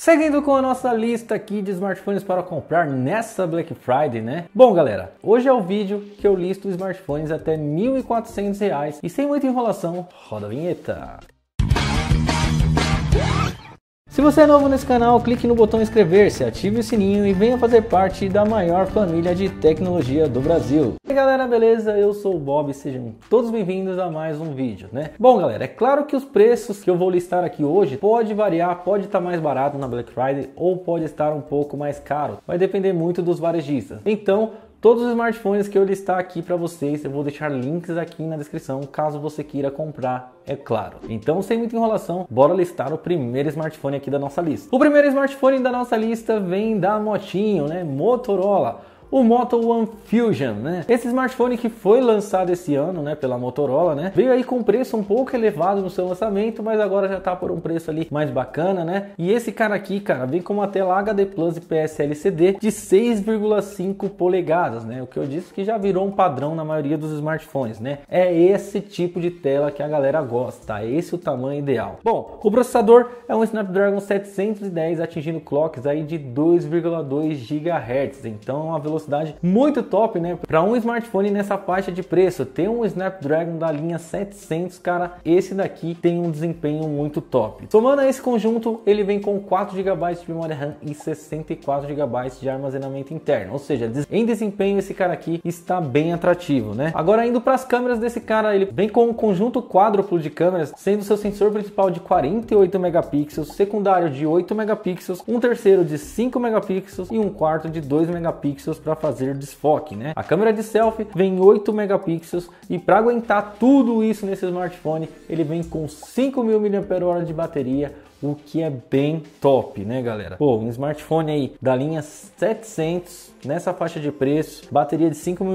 Seguindo com a nossa lista aqui de smartphones para comprar nessa Black Friday, né? Bom, galera, hoje é o vídeo que eu listo smartphones até R$ 1.400 e sem muita enrolação, roda a vinheta. Se você é novo nesse canal, clique no botão inscrever-se, ative o sininho e venha fazer parte da maior família de tecnologia do Brasil. E galera, beleza? Eu sou o Bob, sejam todos bem-vindos a mais um vídeo, né? Bom, galera, é claro que os preços que eu vou listar aqui hoje pode variar, pode estar tá mais barato na Black Friday ou pode estar um pouco mais caro. Vai depender muito dos varejistas. Então, Todos os smartphones que eu listar aqui para vocês, eu vou deixar links aqui na descrição, caso você queira comprar, é claro. Então, sem muita enrolação, bora listar o primeiro smartphone aqui da nossa lista. O primeiro smartphone da nossa lista vem da Motinho, né? Motorola o Moto One Fusion, né? Esse smartphone que foi lançado esse ano, né, pela Motorola, né? Veio aí com preço um pouco elevado no seu lançamento, mas agora já tá por um preço ali mais bacana, né? E esse cara aqui, cara, vem com uma tela HD Plus e PS LCD de 6,5 polegadas, né? O que eu disse que já virou um padrão na maioria dos smartphones, né? É esse tipo de tela que a galera gosta, tá? esse é o tamanho ideal. Bom, o processador é um Snapdragon 710 atingindo clocks aí de 2,2 GHz, então a velocidade velocidade muito top, né? Para um smartphone nessa faixa de preço, ter um Snapdragon da linha 700, cara, esse daqui tem um desempenho muito top. Somando a esse conjunto, ele vem com 4 GB de memória RAM e 64 GB de armazenamento interno, ou seja, em desempenho esse cara aqui está bem atrativo, né? Agora indo para as câmeras desse cara, ele vem com um conjunto quádruplo de câmeras, sendo seu sensor principal de 48 megapixels, secundário de 8 megapixels, um terceiro de 5 megapixels e um quarto de 2 megapixels para fazer desfoque, né? A câmera de selfie vem 8 megapixels e para aguentar tudo isso nesse smartphone, ele vem com 5.000 mAh de bateria, o que é bem top, né, galera? Pô, um smartphone aí da linha 700 nessa faixa de preço, bateria de 5.000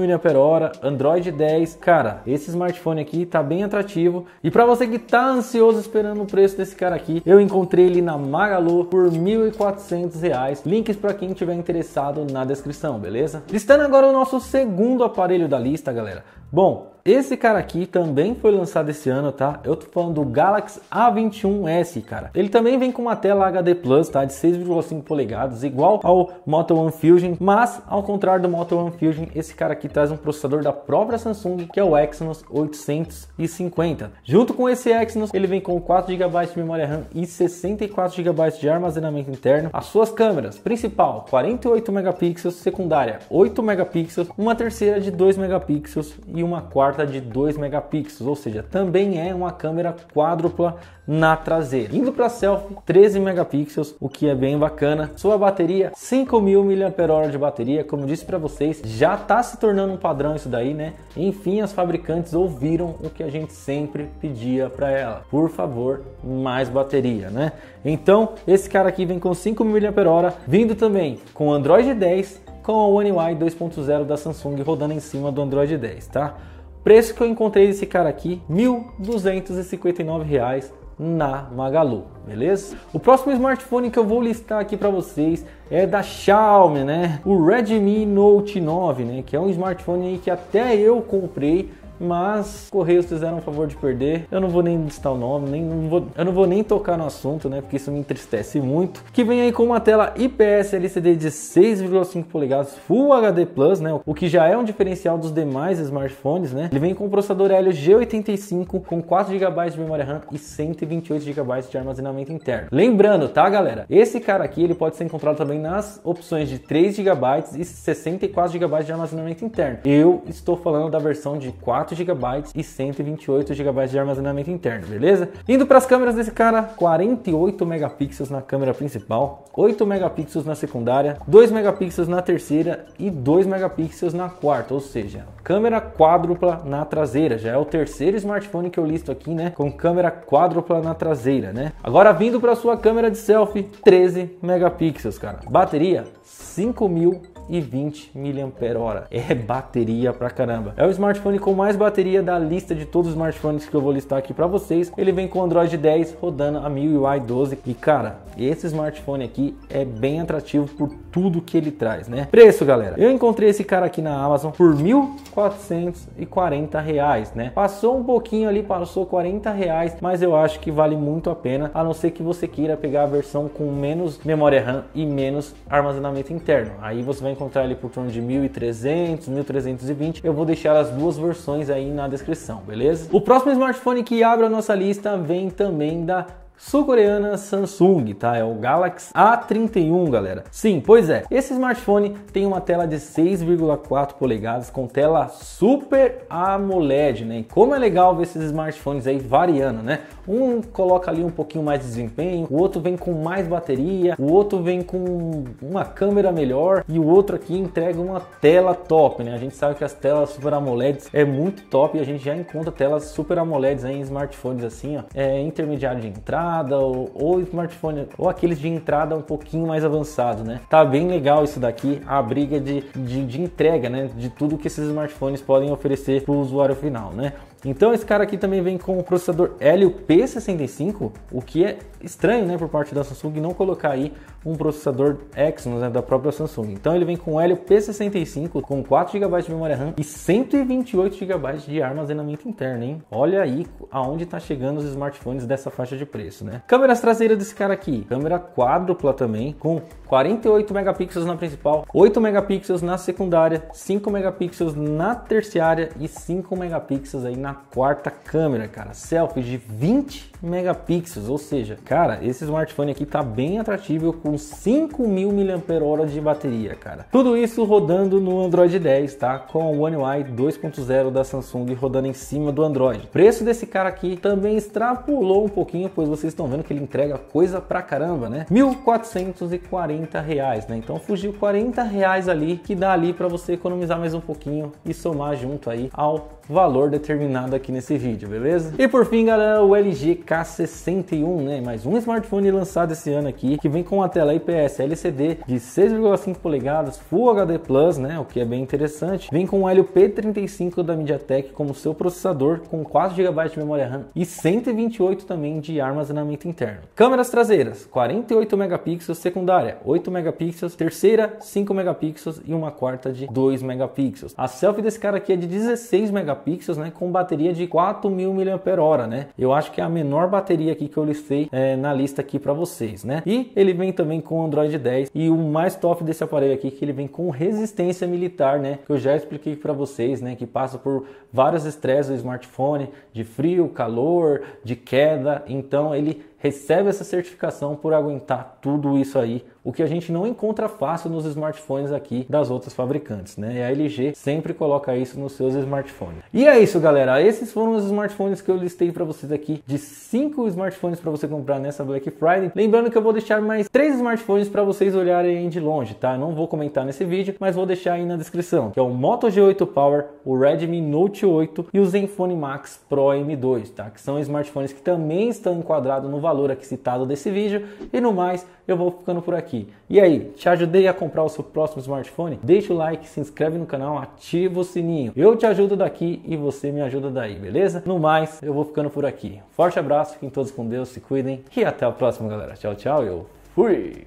mAh, Android 10. Cara, esse smartphone aqui tá bem atrativo. E para você que tá ansioso esperando o preço desse cara aqui, eu encontrei ele na Magalu por R$ 1.400. Links para quem tiver interessado na descrição, beleza? beleza? Listando agora o nosso segundo aparelho da lista, galera. Bom, esse cara aqui também foi lançado esse ano, tá? Eu tô falando do Galaxy A21s, cara. Ele também vem com uma tela HD Plus, tá? De 6,5 polegadas, igual ao Moto One Fusion, mas ao contrário do Moto One Fusion, esse cara aqui traz um processador da própria Samsung, que é o Exynos 850. Junto com esse Exynos, ele vem com 4 GB de memória RAM e 64 GB de armazenamento interno. As suas câmeras, principal 48 megapixels, secundária 8 megapixels, uma terceira de 2 megapixels e uma quarta de 2 megapixels, ou seja, também é uma câmera quádrupla na traseira. Indo para selfie, 13 megapixels, o que é bem bacana. Sua bateria, 5.000 mAh de bateria, como disse para vocês, já está se tornando um padrão isso daí, né? Enfim, as fabricantes ouviram o que a gente sempre pedia para ela. Por favor, mais bateria, né? Então, esse cara aqui vem com 5.000 mAh, vindo também com Android 10, com a One UI 2.0 da Samsung rodando em cima do Android 10, tá? Preço que eu encontrei desse cara aqui, R$ 1.259 na Magalu, beleza? O próximo smartphone que eu vou listar aqui para vocês é da Xiaomi, né? O Redmi Note 9, né? Que é um smartphone aí que até eu comprei mas Correios fizeram o favor de perder. Eu não vou nem listar o nome, nem, não vou, eu não vou nem tocar no assunto, né? Porque isso me entristece muito. Que vem aí com uma tela IPS LCD de 6,5 polegadas Full HD Plus, né? O que já é um diferencial dos demais smartphones, né? Ele vem com o processador Helio G85 com 4 GB de memória RAM e 128 GB de armazenamento interno. Lembrando, tá, galera? Esse cara aqui ele pode ser encontrado também nas opções de 3 GB e 64 GB de armazenamento interno. Eu estou falando da versão de 4 4 GB e 128 GB de armazenamento interno, beleza? Indo para as câmeras desse cara, 48 megapixels na câmera principal, 8 megapixels na secundária, 2 megapixels na terceira e 2 megapixels na quarta, ou seja, câmera quádrupla na traseira. Já é o terceiro smartphone que eu listo aqui, né, com câmera quádrupla na traseira, né? Agora vindo para sua câmera de selfie, 13 megapixels, cara. Bateria 5000 e 20 mAh. É bateria pra caramba. É o smartphone com mais bateria da lista de todos os smartphones que eu vou listar aqui para vocês. Ele vem com Android 10 rodando a MIUI 12 e cara, esse smartphone aqui é bem atrativo por tudo que ele traz, né? Preço, galera. Eu encontrei esse cara aqui na Amazon por 1.440 reais, né? Passou um pouquinho ali, passou 40 reais, mas eu acho que vale muito a pena, a não ser que você queira pegar a versão com menos memória RAM e menos armazenamento interno. Aí você vai encontrar ele por torno de 1300, 1320. Eu vou deixar as duas versões aí na descrição, beleza? O próximo smartphone que abre a nossa lista vem também da sul-coreana Samsung, tá? É o Galaxy A31, galera. Sim, pois é. Esse smartphone tem uma tela de 6,4 polegadas com tela Super AMOLED, né? E como é legal ver esses smartphones aí variando, né? Um coloca ali um pouquinho mais de desempenho, o outro vem com mais bateria, o outro vem com uma câmera melhor e o outro aqui entrega uma tela top, né? A gente sabe que as telas Super AMOLEDs é muito top e a gente já encontra telas Super AMOLEDs em smartphones assim, ó, é intermediário de entrada entrada ou, ou smartphone ou aqueles de entrada um pouquinho mais avançado, né? Tá bem legal isso daqui, a briga de, de, de entrega, né? De tudo que esses smartphones podem oferecer para o usuário final, né? Então esse cara aqui também vem com o processador Helio P65, o que é estranho, né, por parte da Samsung não colocar aí um processador Exynos né, da própria Samsung. Então ele vem com o Helio P65 com 4 GB de memória RAM e 128 GB de armazenamento interno, hein? Olha aí aonde tá chegando os smartphones dessa faixa de preço, né? Câmeras traseiras desse cara aqui, câmera quádrupla também com 48 megapixels na principal, 8 megapixels na secundária, 5 megapixels na terciária e 5 megapixels aí na quarta câmera, cara, selfie de 20 megapixels, ou seja, cara, esse smartphone aqui tá bem atrativo com 5.000 mAh de bateria, cara. Tudo isso rodando no Android 10, tá? Com o One UI 2.0 da Samsung rodando em cima do Android. O preço desse cara aqui também extrapolou um pouquinho, pois vocês estão vendo que ele entrega coisa pra caramba, né? R$ 1.440, reais, né? Então fugiu R$ reais ali, que dá ali para você economizar mais um pouquinho e somar junto aí ao valor determinado aqui nesse vídeo, beleza? E por fim, galera, o LG K61, né? Mais um smartphone lançado esse ano aqui, que vem com a tela IPS LCD de 6,5 polegadas, Full HD Plus, né? O que é bem interessante. Vem com o Helio P35 da MediaTek como seu processador, com 4 GB de memória RAM e 128 também de armazenamento interno. Câmeras traseiras, 48 megapixels, secundária 8 megapixels, terceira 5 megapixels e uma quarta de 2 megapixels. A selfie desse cara aqui é de 16 megapixels megapixels, né, com bateria de 4.000 mAh, né? Eu acho que é a menor bateria aqui que eu listei é, na lista aqui para vocês, né? E ele vem também com Android 10 e o mais top desse aparelho aqui é que ele vem com resistência militar, né? Que eu já expliquei para vocês, né? Que passa por vários estresses do smartphone, de frio, calor, de queda, então ele recebe essa certificação por aguentar tudo isso aí, o que a gente não encontra fácil nos smartphones aqui das outras fabricantes, né? E a LG sempre coloca isso nos seus smartphones. E é isso, galera. Esses foram os smartphones que eu listei para vocês aqui, de cinco smartphones para você comprar nessa Black Friday. Lembrando que eu vou deixar mais três smartphones para vocês olharem de longe, tá? Não vou comentar nesse vídeo, mas vou deixar aí na descrição, que é o Moto G8 Power, o Redmi Note 8 e o Zenfone Max Pro M2, tá? Que são smartphones que também estão enquadrados no valor valor aqui citado desse vídeo. E no mais, eu vou ficando por aqui. E aí, te ajudei a comprar o seu próximo smartphone? Deixa o like, se inscreve no canal, ativa o sininho. Eu te ajudo daqui e você me ajuda daí, beleza? No mais, eu vou ficando por aqui. Forte abraço, fiquem todos com Deus, se cuidem e até a próxima, galera. Tchau, tchau, eu fui!